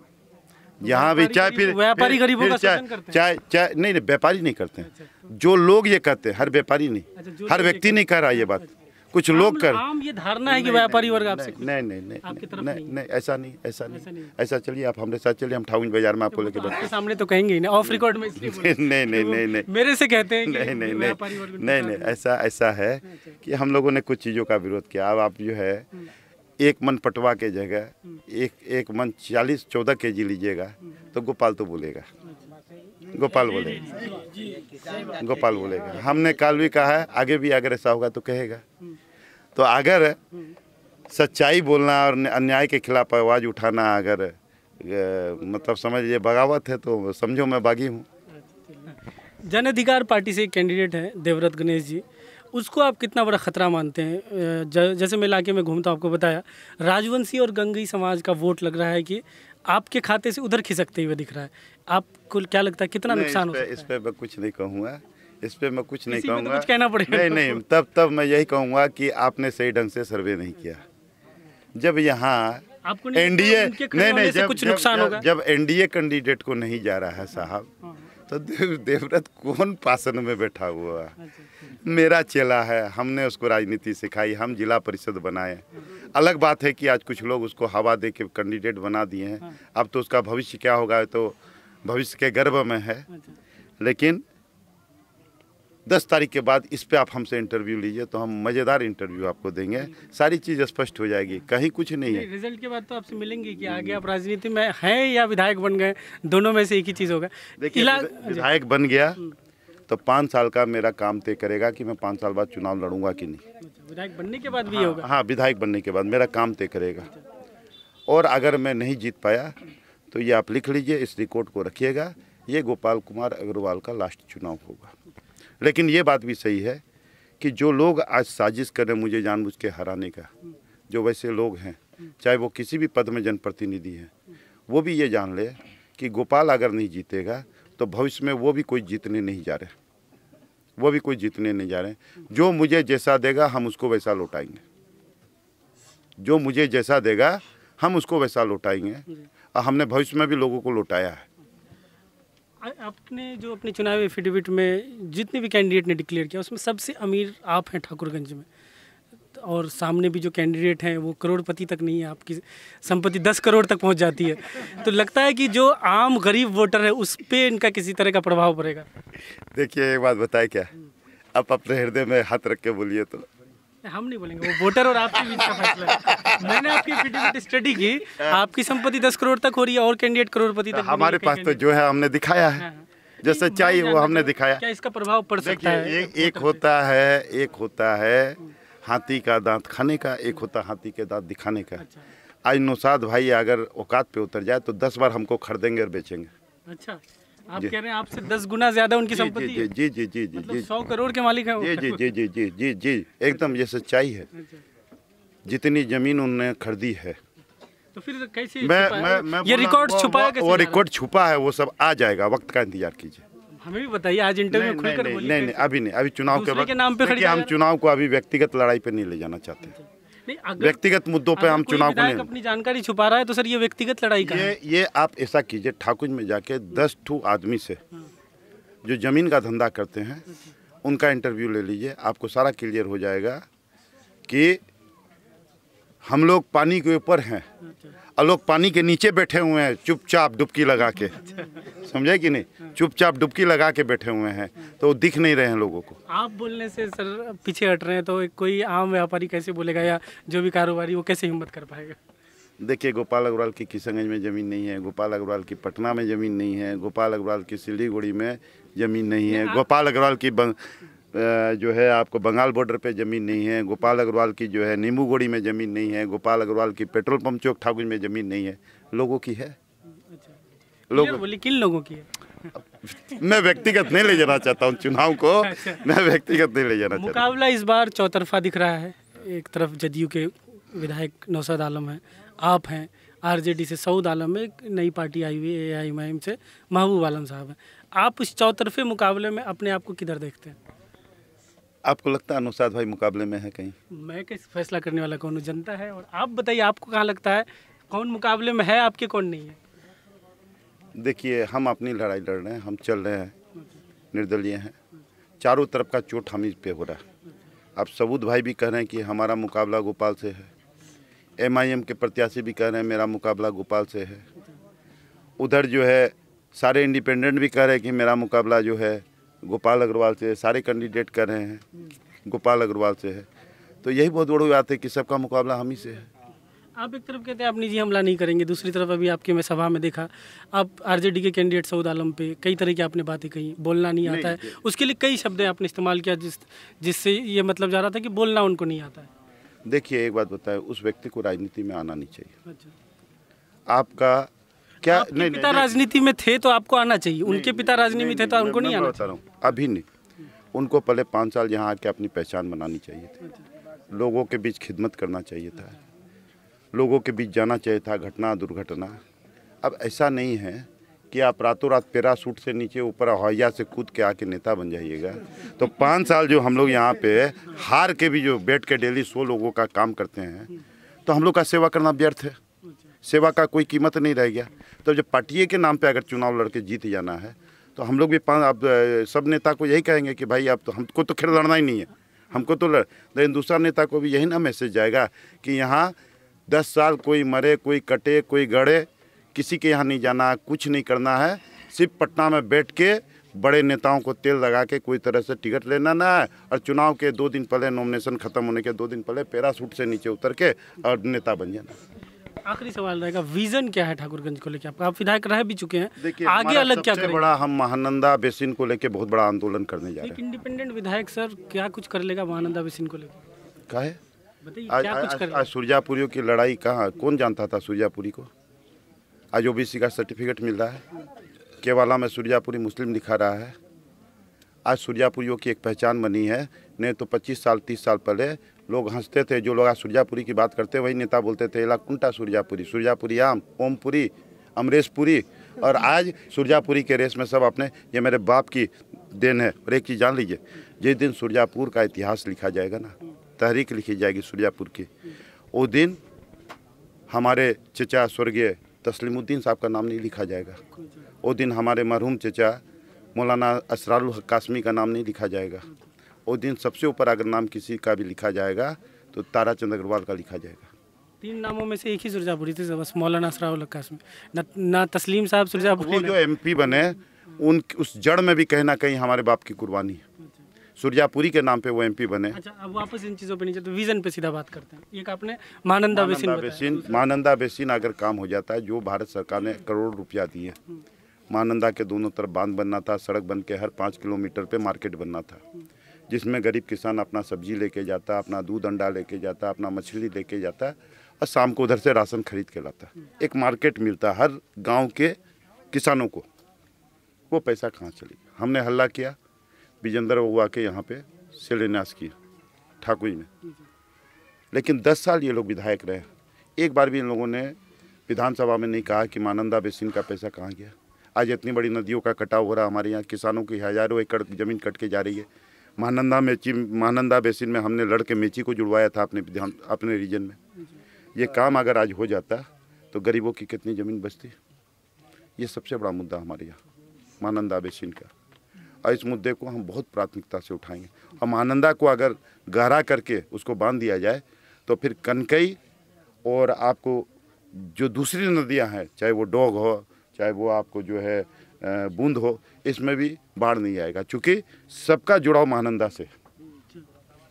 तो यहाँ भी चाहे फिर व्यापारी गरीबों का चाहे चाहे चाहे नहीं नहीं व्यापारी नहीं करते हैं अच्छा। जो लोग ये कहते हैं हर व्यापारी नहीं अच्छा, हर व्यक्ति नहीं कह रहा ये बात कुछ लोग कर आम ये धारणा है कि व्यापारी वर्ग आपसे नहीं नहीं नहीं नहीं नहीं ऐसा नहीं ऐसा नहीं ऐसा चलिए आप हमारे साथ चलिए हम ठाउन बाजार में आपको लेके बैठे सामने तो कहेंगे ना ऑफ रिकॉर्ड में नहीं नहीं नहीं नहीं मेरे से कहते हैं नहीं नहीं नहीं नहीं नहीं ऐसा ऐसा है अच्छा। कि हम लोगों ने कुछ चीज़ों का विरोध किया अब आप जो है एक मन पटवा के जगह हम्म। एक एक मन चालीस चौदह के जी लीजिएगा हम्म। तो गोपाल तो बोलेगा गोपाल बोलेगा गोपाल बोलेगा हमने काल भी कहा है आगे भी अगर ऐसा होगा तो कहेगा तो अगर सच्चाई बोलना और अन्याय के खिलाफ आवाज़ उठाना अगर मतलब समझ ये बगावत है तो समझो मैं बागी हूँ जन अधिकार पार्टी से एक कैंडिडेट हैं देवव्रत गणेश जी उसको आप कितना बड़ा खतरा मानते हैं जैसे मैं इलाके में घूमता आपको बताया राजवंशी और गंगई समाज का वोट लग रहा है कि आपके खाते से उधर खिसकते हुए दिख रहा है आपको क्या लगता है कितना नुकसान होगा इस पर कुछ नहीं कहूँगा इस पर मैं कुछ नहीं तो कहूँगा कुछ कहना पड़ेगा नहीं नहीं तब तब मैं यही कहूँगा कि आपने सही ढंग से सर्वे नहीं किया जब यहाँ आपको एनडीए नहीं नहीं जब कुछ नुकसान होगा जब एनडीए कैंडिडेट को नहीं जा रहा है साहब हाँ। तो देवव्रत कौन पासन में बैठा हुआ है अच्छा, अच्छा। मेरा चेला है हमने उसको राजनीति सिखाई हम जिला परिषद बनाए अलग बात है कि आज कुछ लोग उसको हवा दे के कैंडिडेट बना दिए हैं हाँ। अब तो उसका भविष्य क्या होगा तो भविष्य के गर्भ में है अच्छा। लेकिन दस तारीख के बाद इस पर आप हमसे इंटरव्यू लीजिए तो हम मज़ेदार इंटरव्यू आपको देंगे सारी चीज़ स्पष्ट हो जाएगी कहीं कुछ नहीं है रिजल्ट के बाद तो आपसे मिलेंगे कि आगे आप राजनीति में हैं या विधायक बन गए दोनों में से एक ही चीज़ होगा देखिए विधायक बन गया हम्म। तो पाँच साल का मेरा काम तय करेगा कि मैं पाँच साल बाद चुनाव लड़ूंगा कि नहीं अच्छा, विधायक बनने के बाद भी हाँ, होगा हाँ विधायक बनने के बाद मेरा काम तय करेगा अच्छा। और अगर मैं नहीं जीत पाया तो ये आप लिख लीजिए इस रिकॉर्ड को रखिएगा ये गोपाल कुमार अग्रवाल का लास्ट चुनाव होगा लेकिन ये बात भी सही है कि जो लोग आज साजिश कर रहे हैं मुझे जानबूझ के हराने का जो वैसे लोग हैं चाहे वो किसी भी पद में जनप्रतिनिधि हैं वो भी ये जान ले कि गोपाल अगर नहीं जीतेगा तो भविष्य में वो भी कोई जीतने नहीं जा रहे वो भी कोई जीतने नहीं जा रहे जो मुझे जैसा देगा हम उसको वैसा लौटाएंगे जो मुझे जैसा देगा हम उसको वैसा लौटाएंगे और हमने भविष्य में भी लोगों को लौटाया है आपने जो अपने चुनावी एफिडेविट में जितने भी कैंडिडेट ने डिक्लेयर किया उसमें सबसे अमीर आप हैं ठाकुरगंज में और सामने भी जो कैंडिडेट हैं वो करोड़पति तक नहीं है आपकी संपत्ति दस करोड़ तक पहुंच जाती है तो लगता है कि जो आम गरीब वोटर है उस पर इनका किसी तरह का प्रभाव पड़ेगा देखिए एक बात बताए क्या आप अपने हृदय में हाथ रख के बोलिए तो हम नहीं बोलेंगे वो वोटर और आपके बीच का फैसला मैंने आपकी एफिडेविट स्टडी की हाँ। आपकी संपत्ति दस करोड़ तक हो रही है और कैंडिडेट करोड़पति तक हमारे पास तो जो है हमने दिखाया है हाँ, हाँ। जैसे चाहिए वो हमने दिखाया क्या इसका प्रभाव पड़ सकता है एक, एक होता है एक होता है हाथी का दांत खाने का एक होता हाथी के दांत दिखाने का अच्छा। आज नौसाद भाई अगर औकात पे उतर जाए तो दस बार हमको खरीदेंगे और बेचेंगे अच्छा आप कह रहे हैं आपसे दस गुना ज्यादा उनकी संपत्ति जी जी जी जी जी जी सौ करोड़ के मालिक है जी जी जी जी जी जी एकदम ये सच्चाई है जितनी जमीन उनने खरीदी है तो फिर कैसे मैं, मैं, मैं ये रिकॉर्ड छुपा है वो रिकॉर्ड छुपा है वो सब आ जाएगा वक्त का इंतजार कीजिए हमें भी बताइए आज इंटरव्यू खुलकर नहीं नहीं, नहीं अभी नहीं अभी चुनाव के बाद हम चुनाव को अभी व्यक्तिगत लड़ाई पर नहीं ले जाना चाहते व्यक्तिगत मुद्दों पे हम चुनाव को अपनी जानकारी छुपा रहा है तो सर ये व्यक्तिगत लड़ाई का ये ये आप ऐसा कीजिए ठाकुर में जाके हम्म। दस ठू आदमी से हम्म। जो जमीन का धंधा करते हैं उनका इंटरव्यू ले लीजिए आपको सारा क्लियर हो जाएगा कि हम लोग पानी के ऊपर हैं अच्छा। और लोग पानी के नीचे बैठे हुए हैं चुपचाप डुबकी लगा के समझे कि नहीं चुपचाप डुबकी लगा के बैठे हुए हैं तो दिख नहीं रहे हैं लोगों को आप बोलने से सर पीछे हट रहे हैं तो कोई आम व्यापारी कैसे बोलेगा या जो भी कारोबारी वो कैसे हिम्मत कर पाएगा देखिए गोपाल अग्रवाल की किशनगंज में ज़मीन नहीं है गोपाल अग्रवाल की पटना में ज़मीन नहीं है गोपाल अग्रवाल की सिलीगुड़ी में ज़मीन नहीं है गोपाल अग्रवाल की जो है आपको बंगाल बॉर्डर पे ज़मीन नहीं है गोपाल अग्रवाल की जो है नींबू गोड़ी में ज़मीन नहीं है गोपाल अग्रवाल की पेट्रोल पंप चौक ठाकुर में ज़मीन नहीं है लोगों की है लोग बोली किन लोगों की है मैं व्यक्तिगत नहीं ले जाना चाहता हूँ चुनाव को अच्छा। मैं व्यक्तिगत नहीं ले जाना चाहता मुकाबला इस बार चौतरफा दिख रहा है एक तरफ जदयू के विधायक नौसाद आलम है आप हैं आरजेडी से सऊद आलम एक नई पार्टी आई हुई है ए आई से महबूब आलम साहब हैं आप इस चौतरफे मुकाबले में अपने आप को किधर देखते हैं आपको लगता है अनुसाद भाई मुकाबले में है कहीं मैं कैसे फैसला करने वाला कौन जनता है और आप बताइए आपको कहाँ लगता है कौन मुकाबले में है आपके कौन नहीं है देखिए हम अपनी लड़ाई लड़ रहे हैं हम चल रहे हैं निर्दलीय हैं चारों तरफ का चोट हम पे हो रहा है आप सबूत भाई भी कह रहे हैं कि हमारा मुकाबला गोपाल से है एम के प्रत्याशी भी कह रहे हैं मेरा मुकाबला गोपाल से है उधर जो है सारे इंडिपेंडेंट भी कह रहे हैं कि मेरा मुकाबला जो है गोपाल अग्रवाल से सारे कैंडिडेट कर रहे हैं गोपाल अग्रवाल से है तो यही बहुत बड़ी बात है कि सबका मुकाबला हम ही से है आप एक तरफ कहते हैं आप निजी हमला नहीं करेंगे दूसरी तरफ अभी आपके मैं सभा में देखा आप आरजेडी के कैंडिडेट सऊद आलम पे कई तरह की आपने बातें कही बोलना नहीं, नहीं आता है उसके लिए कई शब्द आपने इस्तेमाल किया जिस जिससे ये मतलब जा रहा था कि बोलना उनको नहीं आता है देखिए एक बात बताए उस व्यक्ति को राजनीति में आना नहीं चाहिए अच्छा। आपका क्या नहीं पिता राजनीति में थे तो आपको आना चाहिए उनके पिता राजनीति में थे तो उनको नहीं आना अभी नहीं उनको पहले पाँच साल यहाँ आके अपनी पहचान बनानी चाहिए थी लोगों के बीच खिदमत करना चाहिए था लोगों के बीच जाना चाहिए था घटना दुर्घटना अब ऐसा नहीं है कि आप रातों रात पैरासूट से नीचे ऊपर हवाइया से कूद के आके नेता बन जाइएगा तो पाँच साल जो हम लोग यहाँ पे हार के भी जो बैठ के डेली सौ लोगों का काम करते हैं तो हम लोग का सेवा करना व्यर्थ है सेवा का कोई कीमत नहीं रह गया तो जब पार्टी के नाम पे अगर चुनाव लड़के जीत जाना है तो हम लोग भी पाँच आप सब नेता को यही कहेंगे कि भाई आप तो हमको तो खेल लड़ना ही नहीं है हमको तो लड़ लेकिन दूसरा नेता को भी यही ना मैसेज जाएगा कि यहाँ दस साल कोई मरे कोई कटे कोई गड़े किसी के यहाँ नहीं जाना कुछ नहीं करना है सिर्फ पटना में बैठ के बड़े नेताओं को तेल लगा के कोई तरह से टिकट लेना ना है और चुनाव के दो दिन पहले नॉमिनेशन खत्म होने के दो दिन पहले पैरासूट से नीचे उतर के और नेता बन जाना आखिरी सवाल रहेगा विजन क्या है ठाकुरगंज को लेकर आप विधायक रह भी चुके हैं देखिए आगे अलग क्या करें? बड़ा हम महानंदा बेसिन को लेकर बहुत बड़ा आंदोलन करने जा रहे हैं इंडिपेंडेंट विधायक सर क्या कुछ कर लेगा महानंदा बेसिन को लेकर क्या है आज, आज, आज सूर्यापुरियों की लड़ाई कहाँ कौन जानता था सूर्यापुरी को आज ओ ओबीसी का सर्टिफिकेट मिल रहा है केवाला में सूर्यापुरी मुस्लिम लिखा रहा है आज सूर्यापुरियों की एक पहचान बनी है नहीं तो 25 साल 30 साल पहले लोग हंसते थे जो लोग सूर्यापुरी की बात करते वही नेता बोलते थे कुंटा सूर्यापुरी सूर्यापुरी आम ओमपुरी अमरेशपुरी और आज सूर्यापुरी के रेस में सब अपने ये मेरे बाप की देन है और एक चीज़ जान लीजिए जिस दिन सूर्यापुर का इतिहास लिखा जाएगा ना तहरीक लिखी जाएगी सूर्यापुर की वो दिन हमारे चचा स्वर्गीय तस्लीमुद्दीन साहब का नाम नहीं लिखा जाएगा वो दिन हमारे मरहूम चचा मौलाना असरारुल कासमी का नाम नहीं लिखा जाएगा उस दिन सबसे ऊपर अगर नाम किसी का भी लिखा जाएगा तो तारा चंद अग्रवाल का लिखा जाएगा तीन नामों में से एक ही सुरजापुरी थे बस मौलाना असराउल में ना, ना तस्लीम साहब सुरजापुरी वो जो एमपी बने उन उस जड़ में भी कहीं ना कहीं हमारे बाप की कुर्बानी है सुरजापुरी के नाम पे वो एमपी बने अच्छा अब वापस इन चीज़ों पे नहीं चलते तो विजन पे सीधा बात करते हैं एक आपने Mananda basin basin Mananda basin अगर काम हो जाता है जो भारत सरकार ने करोड़ रुपया दिए मानंदा के दोनों तरफ बांध बनना था सड़क बन के हर पाँच किलोमीटर पे मार्केट बनना था जिसमें गरीब किसान अपना सब्जी लेके जाता अपना दूध अंडा लेके जाता अपना मछली लेके जाता और शाम को उधर से राशन खरीद के लाता एक मार्केट मिलता हर गांव के किसानों को वो पैसा कहाँ चली हमने हल्ला किया विजेंद्र बबुआ के यहाँ पे शिलान्यास किया ठाकुर में लेकिन दस साल ये लोग विधायक रहे एक बार भी इन लोगों ने विधानसभा में नहीं कहा कि मानंदा बेसिन का पैसा कहाँ गया आज इतनी बड़ी नदियों का कटाव हो रहा हमारे यहाँ किसानों की हज़ारों एकड़ ज़मीन कट के जा रही है महानंदा मेची महानंदा बेसिन में हमने लड़के मेची को जुड़वाया था अपने अपने रीजन में ये काम अगर आज हो जाता तो गरीबों की कितनी ज़मीन बचती ये सबसे बड़ा मुद्दा हमारे यहाँ महानंदा बेसिन का और इस मुद्दे को हम बहुत प्राथमिकता से उठाएंगे और महानंदा को अगर गहरा करके उसको बांध दिया जाए तो फिर कनकई और आपको जो दूसरी नदियाँ हैं चाहे वो डोग हो चाहे वो आपको जो है बूंद हो इसमें भी बाढ़ नहीं आएगा क्योंकि सबका जुड़ाव महानंदा से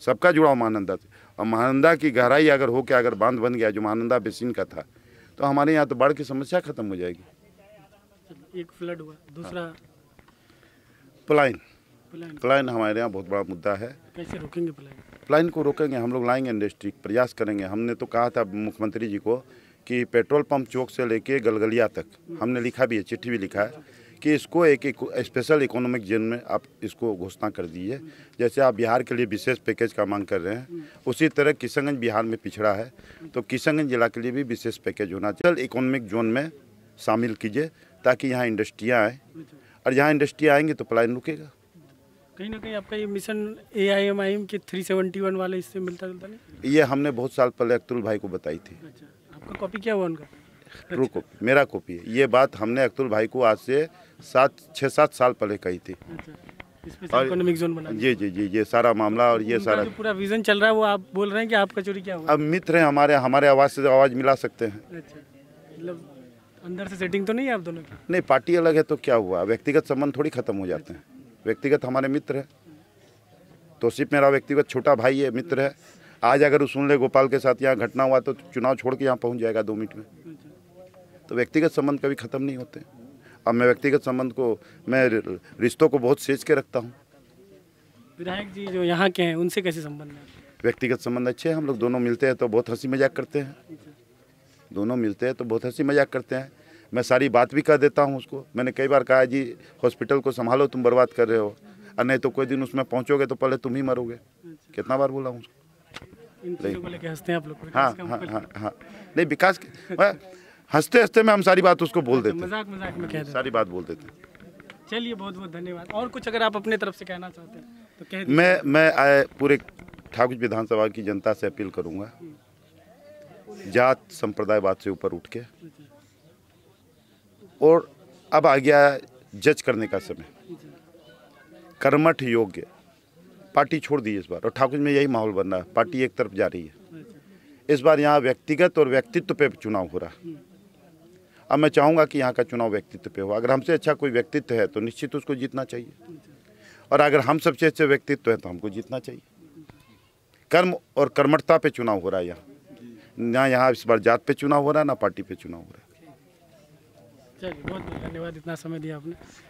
सबका जुड़ाव महानंदा से और महानंदा की गहराई अगर हो क्या अगर बांध बन गया जो महानंदा बेसिन का था तो हमारे यहाँ तो बाढ़ की समस्या खत्म हो जाएगी एक फ्लड हुआ दूसरा हाँ। प्लाइन प्लाइन हमारे यहाँ बहुत बड़ा मुद्दा है कैसे रोकेंगे प्लाइन प्लाइन को रोकेंगे हम लोग लाएंगे इंडस्ट्री प्रयास करेंगे हमने तो कहा था मुख्यमंत्री जी को कि पेट्रोल पंप चौक से लेके गलगलिया तक हमने लिखा भी है चिट्ठी भी लिखा है कि इसको एक स्पेशल इकोनॉमिक जोन में आप इसको घोषणा कर दीजिए जैसे आप बिहार के लिए विशेष पैकेज का मांग कर रहे हैं उसी तरह किशनगंज बिहार में पिछड़ा है तो किशनगंज जिला के लिए भी विशेष पैकेज होना चाहिए इकोनॉमिक जोन में शामिल कीजिए ताकि यहाँ इंडस्ट्रियाँ आएँ और यहाँ इंडस्ट्री आएंगे तो प्लाइन रुकेगा कहीं ना कहीं आपका ये mission A I M I M के थ्री सेवेंटी वन वाले इससे मिलता जुलता नहीं ये हमने बहुत साल पहले अक्तुल भाई को बताई थी अच्छा आपका कॉपी क्या हुआ उनका ट्रू कॉपी मेरा कॉपी है ये बात हमने अक्तुल भाई को आज से सात छः सात साल पहले कही थी अच्छा। और इकोनॉमिक जोन जी जी जी ये सारा मामला और ये सारा पूरा विजन चल रहा है वो आप बोल रहे हैं कि आपका चोरी क्या हुआ अब मित्र हैं हमारे हमारे आवाज़ से आवाज़ मिला सकते हैं अच्छा। मतलब अंदर से सेटिंग तो नहीं है आप दोनों की नहीं पार्टी अलग है तो क्या हुआ व्यक्तिगत संबंध थोड़ी खत्म हो जाते हैं अच्छा। व्यक्तिगत हमारे मित्र है तो सिर्फ मेरा व्यक्तिगत छोटा भाई है मित्र है आज अगर वो सुन ले गोपाल के साथ यहाँ घटना हुआ तो चुनाव छोड़ के यहाँ पहुँच जाएगा दो मिनट में तो व्यक्तिगत संबंध कभी खत्म नहीं होते अब मैं व्यक्तिगत संबंध को मैं रिश्तों को बहुत सेज के रखता हूँ विधायक जी जो यहाँ के हैं उनसे कैसे संबंध है व्यक्तिगत संबंध अच्छे हैं हम लोग दोनों मिलते हैं तो बहुत हंसी मजाक करते हैं दोनों मिलते हैं तो बहुत हंसी मजाक करते हैं मैं सारी बात भी कह देता हूँ उसको मैंने कई बार कहा जी हॉस्पिटल को संभालो तुम बर्बाद कर रहे हो और नहीं तो कोई दिन उसमें पहुँचोगे तो पहले तुम ही मरोगे कितना बार बोला हूँ उसको हाँ हाँ हाँ हाँ नहीं विकास हंसते हंसते में हम सारी बात उसको बोल देते मजाक मजाक में कह सारी बात बोल देते चलिए बहुत बहुत धन्यवाद और कुछ अगर आप अपने तरफ से कहना चाहते हैं तो कह मैं मैं आए पूरे ठाकुर विधानसभा की जनता से अपील करूंगा जात संप्रदाय बात से ऊपर उठ के और अब आ गया जज करने का समय कर्मठ योग्य पार्टी छोड़ दी इस बार और ठाकुर में यही माहौल बन रहा है पार्टी एक तरफ जा रही है इस बार यहाँ व्यक्तिगत और व्यक्तित्व पे चुनाव हो रहा है अब मैं चाहूँगा कि यहाँ का चुनाव व्यक्तित्व पे हो अगर हमसे अच्छा कोई व्यक्तित्व है तो निश्चित उसको जीतना चाहिए और अगर हम सबसे अच्छे व्यक्तित्व है तो हमको जीतना चाहिए कर्म और कर्मठता पे चुनाव हो रहा है यहाँ ना यहाँ इस बार जात पे चुनाव हो रहा है ना पार्टी पे चुनाव हो रहा है चलिए बहुत धन्यवाद इतना समय दिया आपने